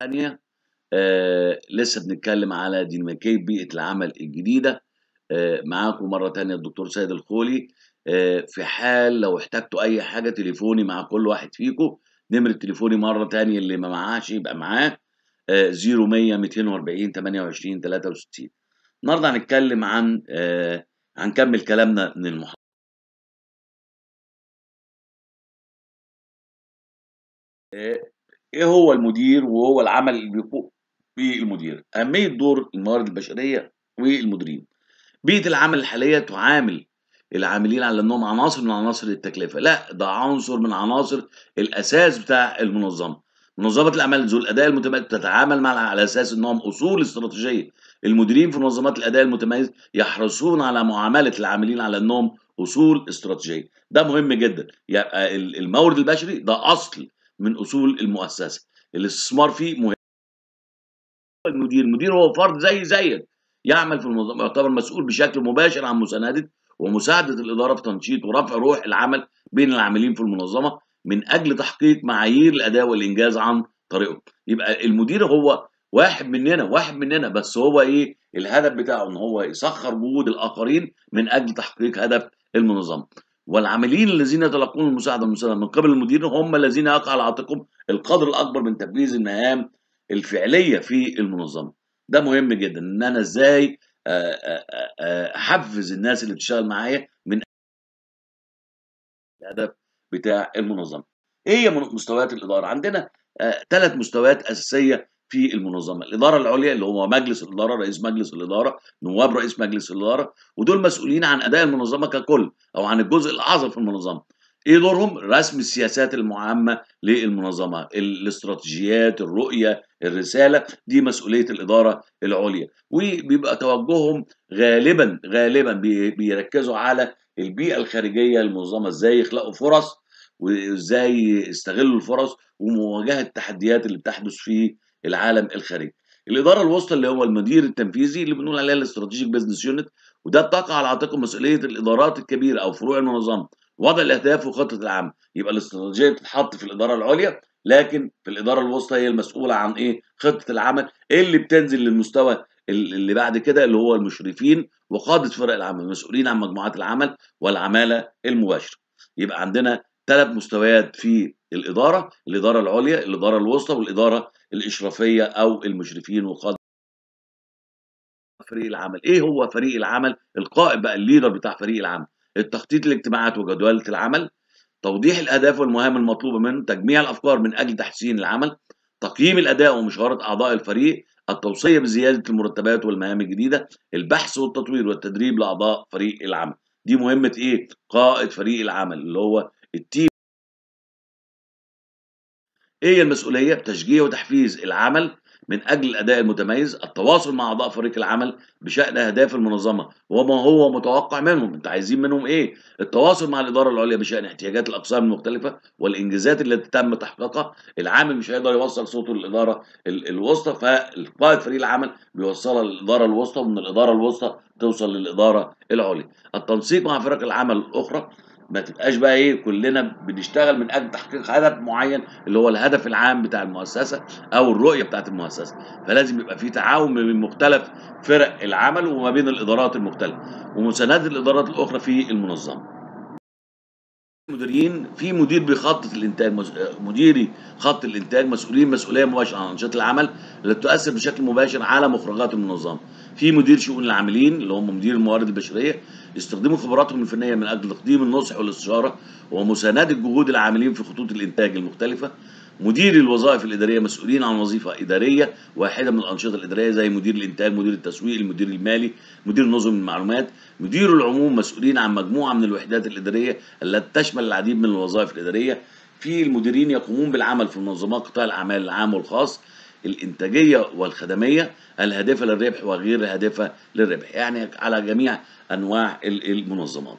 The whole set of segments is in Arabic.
ثانية آه لسه بنتكلم على ديناميكية بيئة العمل الجديدة آه معاكم مرة تانية الدكتور سيد الخولي آه في حال لو احتجتوا أي حاجة تليفوني مع كل واحد فيكم نمرة تليفوني مرة تانية اللي ما معاش يبقى معاه آه 0100 240 28 63 النهارده هنتكلم عن آه هنكمل كلامنا من المحاضرة آه ايه هو المدير وهو العمل اللي بيقوم به المدير اهميه دور الموارد البشريه والمديرين بيئه العمل الحاليه تعامل العاملين على انهم عناصر من عناصر التكلفه لا ده عنصر من عناصر الاساس بتاع المنظمه منظمه الاعمال ذو الاداء المتميز تتعامل معها على اساس انهم اصول استراتيجيه المديرين في منظمات الاداء المتميز يحرصون على معامله العاملين على انهم اصول استراتيجيه ده مهم جدا يبقى يعني المورد البشري ده اصل من اصول المؤسسه الاستثمار فيه مهم المدير المدير هو فرد زي زيك يعمل في المنظمه يعتبر مسؤول بشكل مباشر عن مساندة ومساعدة الإدارة في تنشيط ورفع روح العمل بين العاملين في المنظمة من أجل تحقيق معايير الأداء والإنجاز عن طريقه يبقى المدير هو واحد مننا واحد مننا بس هو إيه الهدف بتاعه إن هو يسخر جهود الآخرين من أجل تحقيق هدف المنظمة والعاملين الذين يتلقون المساعدة المساعدة من قبل المدير هم الذين يقع على عاتقهم القدر الأكبر من تنفيذ المهام الفعلية في المنظمة ده مهم جدا إن أنا إزاي آه، آه، آه، أحفز الناس اللي بتشتغل معايا من الهدف بتاع المنظمة إيه هي مستويات الإدارة عندنا ثلاث مستويات أساسية في المنظمه الاداره العليا اللي هو مجلس الاداره رئيس مجلس الاداره نواب رئيس مجلس الاداره ودول مسؤولين عن اداء المنظمه ككل او عن الجزء الاعظم في المنظمه ايه دورهم رسم السياسات العامه للمنظمه الاستراتيجيات الرؤيه الرساله دي مسؤوليه الاداره العليا وبيبقى توجههم غالبا غالبا بيركزوا على البيئه الخارجيه للمنظمه ازاي يخلقوا فرص وازاي يستغلوا الفرص ومواجهه التحديات اللي بتحدث في العالم الخارجي الاداره الوسطى اللي هو المدير التنفيذي اللي بنقول عليها الاستراتيجيك بزنس يونت وده تقع على عاتقه مسؤوليه الادارات الكبيره او فروع المنظمه وضع الاهداف وخطه العام يبقى الاستراتيجيه بتتحط في الاداره العليا لكن في الاداره الوسطى هي المسؤوله عن ايه خطه العمل اللي بتنزل للمستوى اللي بعد كده اللي هو المشرفين وقاده فرق العمل المسؤولين عن مجموعات العمل والعماله المباشره يبقى عندنا ثلاث مستويات في الاداره الاداره العليا الاداره الوسطى والاداره الاشرافيه او المشرفين وقادة فريق العمل ايه هو فريق العمل القائد بقى الليدر بتاع فريق العمل التخطيط الاجتماعات وجدوله العمل توضيح الاهداف والمهام المطلوبه منه تجميع الافكار من اجل تحسين العمل تقييم الاداء ومشاورة اعضاء الفريق التوصيه بزياده المرتبات والمهام الجديده البحث والتطوير والتدريب لاعضاء فريق العمل دي مهمه ايه قائد فريق العمل اللي هو التيم ايه المسؤوليه تشجيع وتحفيز العمل من اجل الاداء المتميز التواصل مع اعضاء فريق العمل بشان اهداف المنظمه وما هو متوقع منهم انت عايزين منهم ايه التواصل مع الاداره العليا بشان احتياجات الاقسام المختلفه والانجازات التي تم تحقيقها العامل مش هيقدر يوصل صوته للاداره الوسطى فقائد فريق العمل بيوصلها للاداره الوسطى ومن الاداره الوسطى توصل للاداره العليا التنسيق مع فرق العمل الاخرى ما تبقاش بقى ايه كلنا بنشتغل من اجل تحقيق هدف معين اللي هو الهدف العام بتاع المؤسسه او الرؤيه بتاعه المؤسسه فلازم يبقى في تعاون ما بين مختلف فرق العمل وما بين الادارات المختلفه ومساندة الادارات الاخرى في المنظمه المديرين في مدير بيخطط الانتاج مديري خط الانتاج مسؤولين مسؤوليه مباشره عن انشطه العمل اللي بتؤثر بشكل مباشر على مخرجات المنظمه في مدير شؤون العاملين اللي هم مدير الموارد البشريه يستخدموا خبراتهم الفنيه من اجل تقديم النصح والاستشاره ومسانده جهود العاملين في خطوط الانتاج المختلفه مدير الوظائف الاداريه مسؤولين عن وظيفه اداريه واحده من الانشطه الاداريه زي مدير الانتاج مدير التسويق المدير المالي مدير نظم المعلومات مدير العموم مسؤولين عن مجموعه من الوحدات الاداريه التي تشمل العديد من الوظائف الاداريه في المديرين يقومون بالعمل في منظمات قطاع الاعمال العام والخاص الإنتاجية والخدمية الهادفة للربح وغير الهادفة للربح يعني على جميع أنواع المنظمات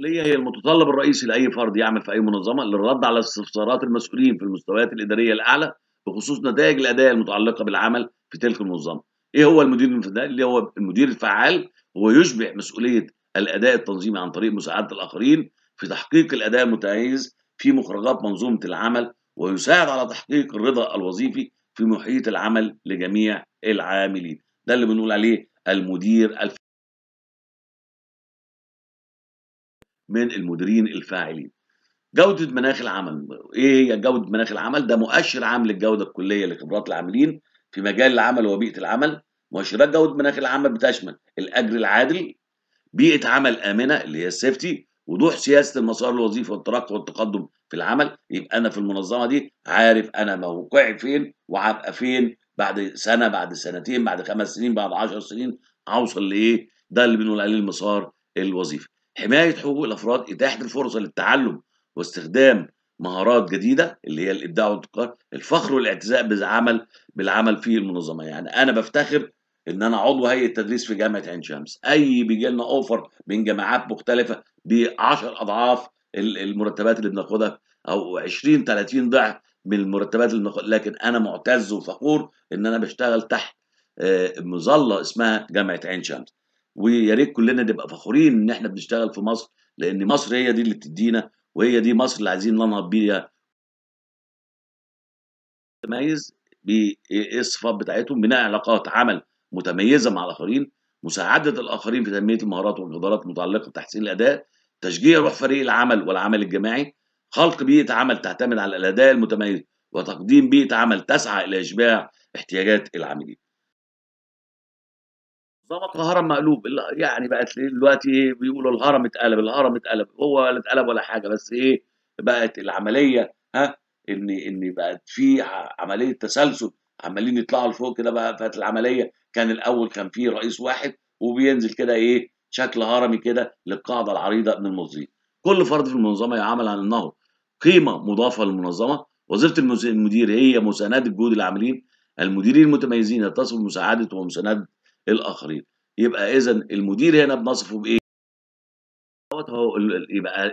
العقليه هي المتطلب الرئيسي لاي فرد يعمل في اي منظمه للرد على استفسارات المسؤولين في المستويات الاداريه الاعلى بخصوص نتائج الاداء المتعلقه بالعمل في تلك المنظمه. ايه هو المدير الفعال؟ اللي هو المدير الفعال هو يشبع مسؤوليه الاداء التنظيمي عن طريق مساعده الاخرين في تحقيق الاداء المتميز في مخرجات منظومه العمل ويساعد على تحقيق الرضا الوظيفي في محيط العمل لجميع العاملين ده اللي بنقول عليه المدير الف... من المديرين الفاعلين جودة مناخ العمل ايه هي جودة مناخ العمل ده مؤشر عام للجودة الكلية لخبرات العاملين في مجال العمل وبيئة العمل مؤشرات جودة مناخ العمل بتشمل الأجر العادل بيئة عمل آمنة اللي هي السيفتي وضوح سياسه المسار الوظيفي والترقي والتقدم في العمل يبقى انا في المنظمه دي عارف انا موقعي فين وهبقى فين بعد سنه بعد سنتين بعد خمس سنين بعد 10 سنين هوصل لايه؟ ده اللي بنقول عليه المسار الوظيفي. حمايه حقوق الافراد اتاحه الفرصه للتعلم واستخدام مهارات جديده اللي هي الابداع والابتكار الفخر والاعتزاء بالعمل بالعمل في المنظمه يعني انا بفتخر ان انا عضو هيئه تدريس في جامعه عين شمس اي بيجي لنا اوفر من جامعات مختلفه ب 10 اضعاف المرتبات اللي بناخدها او 20 30 ضعف من المرتبات اللي بناخدها لكن انا معتز وفخور ان انا بشتغل تحت آه، مظله اسمها جامعه عين شمس ويا ريت كلنا نبقى فخورين ان احنا بنشتغل في مصر لان مصر هي دي اللي بتدينا وهي دي مصر اللي عايزين ننهض بيها تميز بالصفات الصفات بتاعتهم بناء علاقات عمل متميزه مع الاخرين مساعده الاخرين في تنميه المهارات والقدرات المتعلقه بتحسين الاداء تشجيع روح فريق العمل والعمل الجماعي خلق بيئه عمل تعتمد على الاداء المتميز وتقديم بيئه عمل تسعى الى اشباع احتياجات العاملين نظامك هرم مقلوب يعني بقت دلوقتي بيقولوا الهرم اتقلب الهرم اتقلب هو لا اتقلب ولا حاجه بس ايه بقت العمليه ها ان ان بقت في عمليه تسلسل عمالين يطلعوا لفوق كده بقى فات العمليه كان الاول كان فيه رئيس واحد وبينزل كده ايه شكل هرمي كده للقاعده العريضه من الموظفين كل فرد في المنظمه يعمل على انه قيمه مضافه للمنظمه وظيفه المدير هي مسانده جهود العاملين المديرين المتميزين يتصف بمساعده ومسانده الاخرين يبقى اذا المدير هنا بنصفه بايه هو يبقى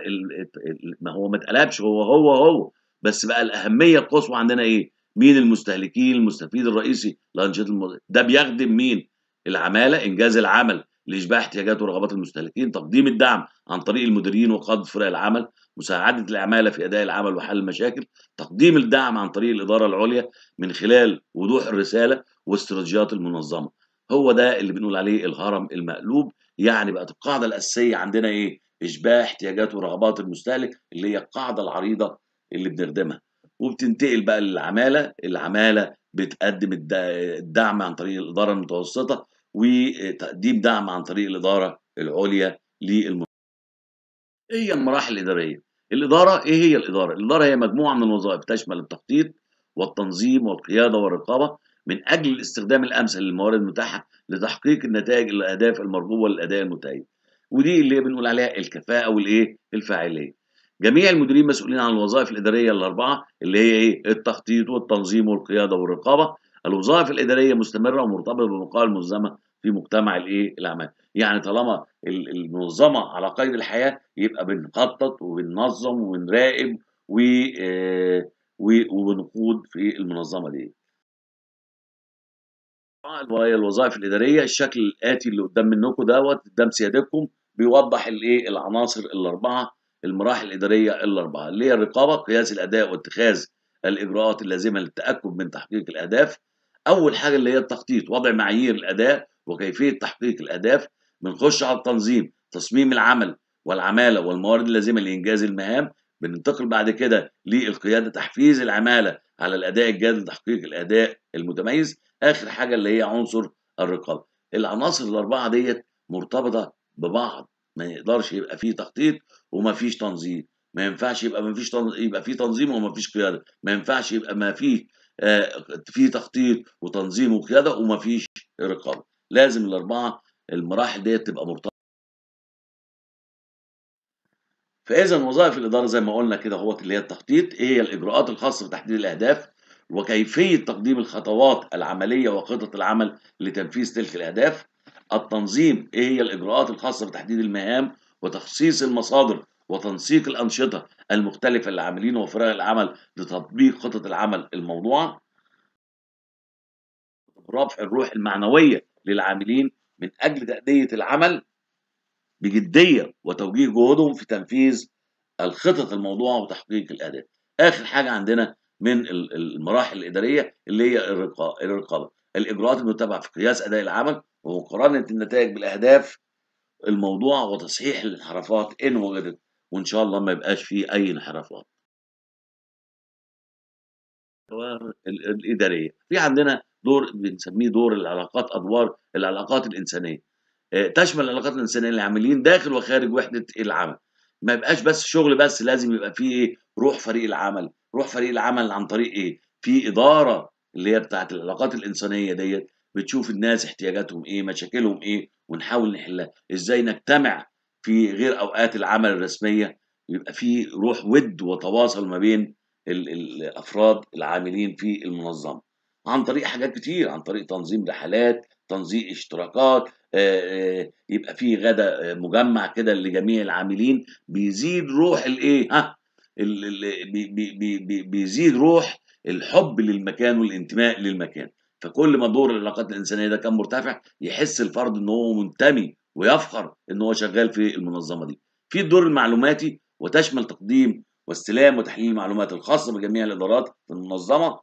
ما هو ما اتقلبش هو هو هو بس بقى الاهميه القصوى عندنا ايه مين المستهلكين المستفيد الرئيسي لانشطه ده بيخدم مين العماله انجاز العمل لاشباع احتياجات ورغبات المستهلكين تقديم الدعم عن طريق المديرين وقاده فرق العمل مساعده العماله في اداء العمل وحل المشاكل تقديم الدعم عن طريق الاداره العليا من خلال وضوح الرساله واستراتيجيات المنظمه هو ده اللي بنقول عليه الهرم المقلوب يعني بقت القاعده الاساسيه عندنا ايه اشباع احتياجات ورغبات المستهلك اللي هي القاعده العريضه اللي بنخدمها وبتنتقل بقى للعماله العماله بتقدم الدعم عن طريق الاداره المتوسطه وتقديم دعم عن طريق الاداره العليا للمنظمه ايه هي المراحل الاداريه الاداره ايه هي الاداره الاداره هي مجموعه من الوظائف تشمل التخطيط والتنظيم والقياده والرقابه من اجل الاستخدام الامثل للموارد المتاحه لتحقيق النتائج الاهداف المرجوه للاداء المتأيد ودي اللي بنقول عليها الكفاءه والايه الفاعليه جميع المديرين مسؤولين عن الوظائف الاداريه الاربعه اللي هي ايه التخطيط والتنظيم والقياده والرقابه الوظائف الاداريه مستمره ومرتبطه بمقاول المنظمه في مجتمع الايه الاعمال يعني طالما المنظمه على قيد الحياه يبقى بنخطط وبننظم وبنراقب و آه، وبنقود في المنظمه دي وهي الوظائف الاداريه الشكل الاتي اللي قدام منكم دوت قدام سيادتكم بيوضح الايه العناصر الاربعه المراحل الإدارية الأربعة اللي هي الرقابة قياس الأداء واتخاذ الإجراءات اللازمة للتأكد من تحقيق الأهداف أول حاجة اللي هي التخطيط وضع معايير الأداء وكيفية تحقيق الأهداف بنخش على التنظيم تصميم العمل والعمالة والموارد اللازمة لإنجاز المهام بننتقل بعد كده للقيادة تحفيز العمالة على الأداء الجاد لتحقيق الأداء المتميز آخر حاجة اللي هي عنصر الرقابة العناصر الأربعة ديت مرتبطة ببعض ما يقدرش يبقى فيه تخطيط وما فيش تنظيم ما ينفعش يبقى ما فيش يبقى فيه تنظيم وما فيش قياده ما ينفعش يبقى ما فيه آه في تخطيط وتنظيم وقياده وما فيش رقابه لازم الاربعه المراحل ديت تبقى مرتبطه فاذا وظائف الاداره زي ما قلنا كده هو اللي هي التخطيط ايه هي الاجراءات الخاصه بتحديد الاهداف وكيفيه تقديم الخطوات العمليه وخطط العمل لتنفيذ تلك الاهداف التنظيم ايه هي الاجراءات الخاصه بتحديد المهام وتخصيص المصادر وتنسيق الانشطه المختلفه للعاملين وفرق العمل لتطبيق خطط العمل الموضوعه رفع الروح المعنويه للعاملين من اجل تاديه العمل بجديه وتوجيه جهودهم في تنفيذ الخطط الموضوعه وتحقيق الاهداف اخر حاجه عندنا من المراحل الاداريه اللي هي الرقابه الإجراءات المتبعة في قياس أداء العمل ومقارنة النتائج بالأهداف الموضوع وتصحيح الانحرافات إن وجدت وإن شاء الله ما يبقاش فيه أي انحرافات. الإدارية في عندنا دور بنسميه دور العلاقات أدوار العلاقات الإنسانية آه، تشمل العلاقات الإنسانية للعاملين داخل وخارج وحدة العمل ما يبقاش بس شغل بس لازم يبقى فيه روح فريق العمل روح فريق العمل عن طريق ايه في اداره اللي هي بتاعت العلاقات الانسانيه ديت بتشوف الناس احتياجاتهم ايه مشاكلهم ايه ونحاول نحلها ازاي نجتمع في غير اوقات العمل الرسميه يبقى في روح ود وتواصل ما بين الافراد العاملين في المنظمه عن طريق حاجات كتير عن طريق تنظيم رحلات تنظيم اشتراكات آه، آه، يبقى في غدا آه، مجمع كده لجميع العاملين بيزيد روح الايه ها بيزيد روح الحب للمكان والانتماء للمكان فكل ما دور العلاقات الانسانيه ده كان مرتفع يحس الفرد ان هو منتمي ويفخر ان هو شغال في المنظمه دي في الدور المعلوماتي وتشمل تقديم واستلام وتحليل المعلومات الخاصه بجميع الادارات في المنظمه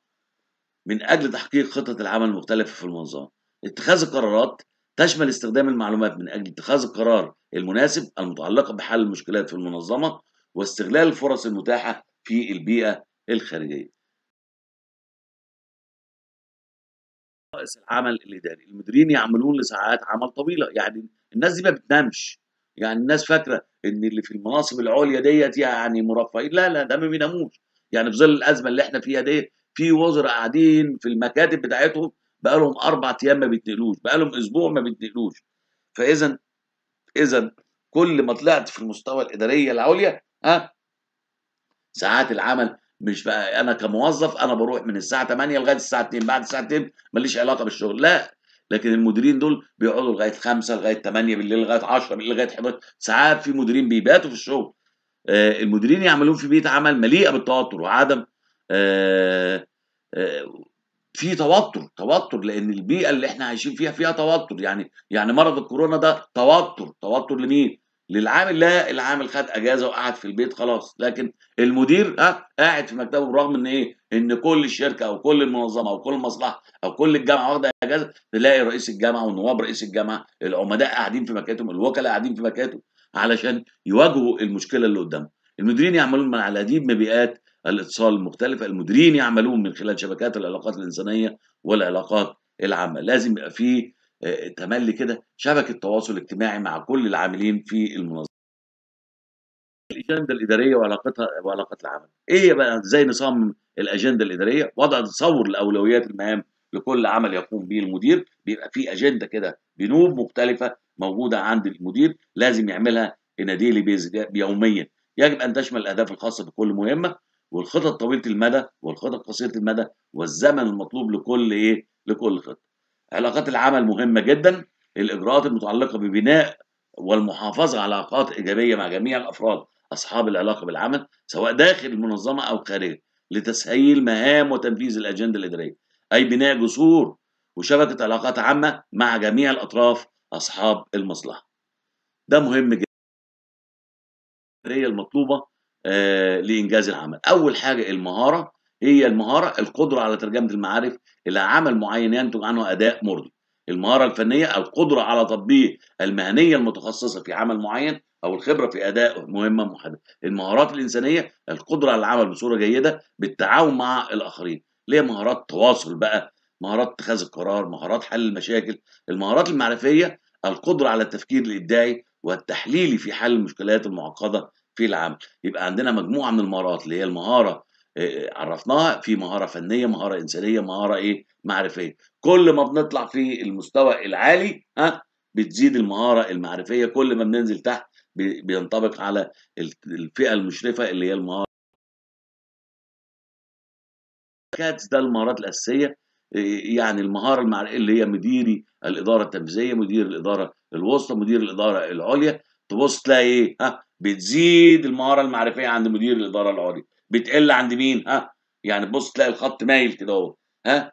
من اجل تحقيق خطط العمل المختلفه في المنظمه اتخاذ القرارات تشمل استخدام المعلومات من اجل اتخاذ القرار المناسب المتعلقه بحل المشكلات في المنظمه واستغلال الفرص المتاحه في البيئه الخارجيه رأس العمل الإداري المديرين يعملون لساعات عمل طويلة يعني الناس دي ما بتنامش يعني الناس فاكرة إن اللي في المناصب العليا ديت يعني مرفهين لا لا ده ما بيناموش يعني في ظل الأزمة اللي إحنا فيها ديت في وزراء قاعدين في المكاتب بتاعتهم بقالهم أربع أيام ما بيتنقلوش بقالهم أسبوع ما بيتنقلوش فإذا إذا كل ما طلعت في المستوى الإدارية العليا ها ساعات العمل مش بقى انا كموظف انا بروح من الساعه 8 لغايه الساعه 2 بعد الساعه 2 ماليش علاقه بالشغل لا لكن المديرين دول بيقعدوا لغايه 5 لغايه 8 بالليل لغايه 10 بالليل لغايه 11 ساعات في مديرين بيباتوا في الشغل آه المديرين يعملون في بيئه عمل مليئه بالتوتر وعدم آه آه في توتر توتر لان البيئه اللي احنا عايشين فيها فيها توتر يعني يعني مرض الكورونا ده توتر توتر لمين؟ للعامل لا العامل خد اجازه وقعد في البيت خلاص لكن المدير ها قاعد في مكتبه برغم ان ايه ان كل الشركه او كل المنظمه او كل المصلحه او كل الجامعه واخده اجازه تلاقي رئيس الجامعه والنواب رئيس الجامعه العمداء قاعدين في مكاتبهم الوكلاء قاعدين في مكاتبهم علشان يواجهوا المشكله اللي قدامهم المديرين يعملون من على دي مبيئات الاتصال المختلفه المديرين يعملون من خلال شبكات العلاقات الانسانيه والعلاقات العامه لازم يبقى فيه آه، تملي كده شبكه تواصل اجتماعي مع كل العاملين في المنظمه. الاجنده الاداريه وعلاقتها وعلاقات العمل. ايه بقى ازاي نصمم الاجنده الاداريه؟ وضع تصور لاولويات المهام لكل عمل يقوم به المدير بيبقى في اجنده كده بنوب مختلفه موجوده عند المدير لازم يعملها ان ديلي بيز يوميا يجب ان تشمل الاهداف الخاصه بكل مهمه والخطط طويله المدى والخطط قصيره المدى والزمن المطلوب لكل ايه لكل خطه علاقات العمل مهمة جدا الإجراءات المتعلقة ببناء والمحافظة على علاقات إيجابية مع جميع الأفراد أصحاب العلاقة بالعمل سواء داخل المنظمة أو خارجها لتسهيل مهام وتنفيذ الأجندة الإدارية أي بناء جسور وشبكة علاقات عامة مع جميع الأطراف أصحاب المصلحة ده مهم جدا المطلوبة آه، لإنجاز العمل أول حاجة المهارة هي المهارة القدرة على ترجمة المعارف إلى عمل معين ينتج عنه أداء مرضي المهارة الفنية القدرة على تطبيق المهنية المتخصصة في عمل معين أو الخبرة في أداء مهمة محددة المهارات الإنسانية القدرة على العمل بصورة جيدة بالتعاون مع الآخرين ليه مهارات تواصل بقى مهارات اتخاذ القرار مهارات حل المشاكل المهارات المعرفية القدرة على التفكير الإبداعي والتحليلي في حل المشكلات المعقدة في العمل يبقى عندنا مجموعة من المهارات اللي هي المهارة آه، آه، عرفناها في مهاره فنيه مهاره انسانيه مهاره ايه معرفيه كل ما بنطلع في المستوى العالي ها بتزيد المهاره المعرفيه كل ما بننزل تحت بينطبق على الفئه المشرفه اللي هي المهاره كاتس ده المهارات الاساسيه آه، يعني المهاره المعرفيه اللي هي مديري الاداره التنفيذيه مدير الاداره الوسطى مدير الاداره العليا تبص تلاقي ايه ها بتزيد المهاره المعرفيه عند مدير الاداره العليا بتقل عند مين ها يعني تبص تلاقي الخط مايل كده اهو ها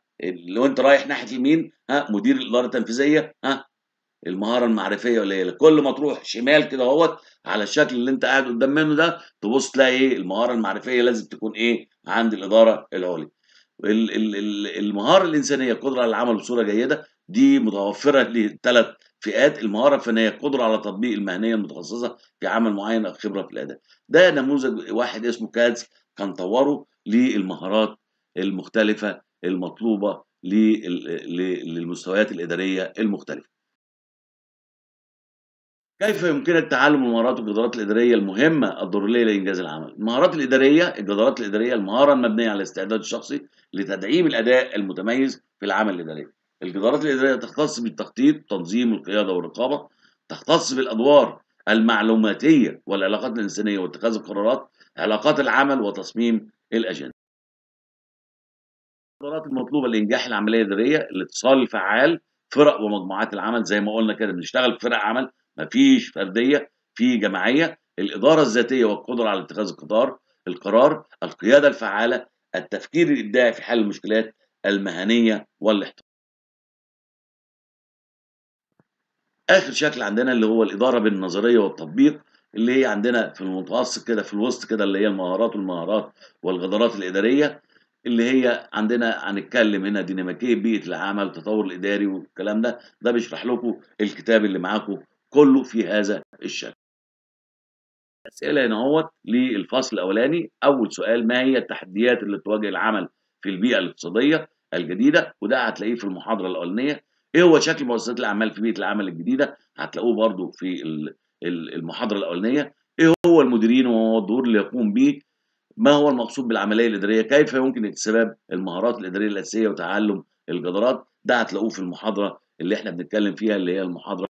لو انت رايح ناحيه اليمين ها مدير الاداره التنفيذيه ها المهاره المعرفيه قليله كل ما تروح شمال كده اهوت على الشكل اللي انت قاعد قدام منه ده تبص تلاقي ايه المهاره المعرفيه لازم تكون ايه عند الاداره العليا المهاره الانسانيه القدره على العمل بصوره جيده دي متوفره لثلاث فئات المهاره الفنيه القدره على تطبيق المهنيه المتخصصه في عمل معين او خبره في الاداء ده نموذج واحد اسمه كاتس كان طوره للمهارات المختلفة المطلوبة للمستويات الإدارية المختلفة كيف يمكنك تعلم المهارات والجدارات الاداريه المهمه الضروريه لانجاز العمل؟ المهارات الاداريه، الجدارات الاداريه المهاره المبنيه على الاستعداد الشخصي لتدعيم الاداء المتميز في العمل الاداري. الجدارات الاداريه تختص بالتخطيط، تنظيم القياده والرقابه، تختص بالادوار المعلوماتيه والعلاقات الانسانيه واتخاذ القرارات علاقات العمل وتصميم الاجنده القدرات المطلوبه لانجاح العمليه الاداريه الاتصال الفعال فرق ومجموعات العمل زي ما قلنا كده بنشتغل في فرق عمل مفيش فرديه في جماعيه الاداره الذاتيه والقدره على اتخاذ القرار القرار القياده الفعاله التفكير الابداعي في حل المشكلات المهنيه والاحترام اخر شكل عندنا اللي هو الاداره بالنظريه والتطبيق اللي هي عندنا في المتوسط كده في الوسط كده اللي هي المهارات والمهارات والقدرات الاداريه اللي هي عندنا هنتكلم هنا ديناميكيه بيئه العمل التطور الاداري والكلام ده ده بيشرح لكم الكتاب اللي معاكم كله في هذا الشكل اسئله هنا اهوت للفصل الاولاني اول سؤال ما هي التحديات اللي تواجه العمل في البيئه الاقتصاديه الجديده وده هتلاقيه في المحاضره الاولانيه ايه هو شكل مؤسسات الاعمال في بيئه العمل الجديده هتلاقوه برضو في المحاضره الاولانيه ايه هو المديرين وما الدور اللي يقوم به ما هو المقصود بالعمليه الاداريه كيف يمكن اكتساب المهارات الاداريه الاساسيه وتعلم الجدارات ده هتلاقوه في المحاضره اللي احنا بنتكلم فيها اللي هي المحاضره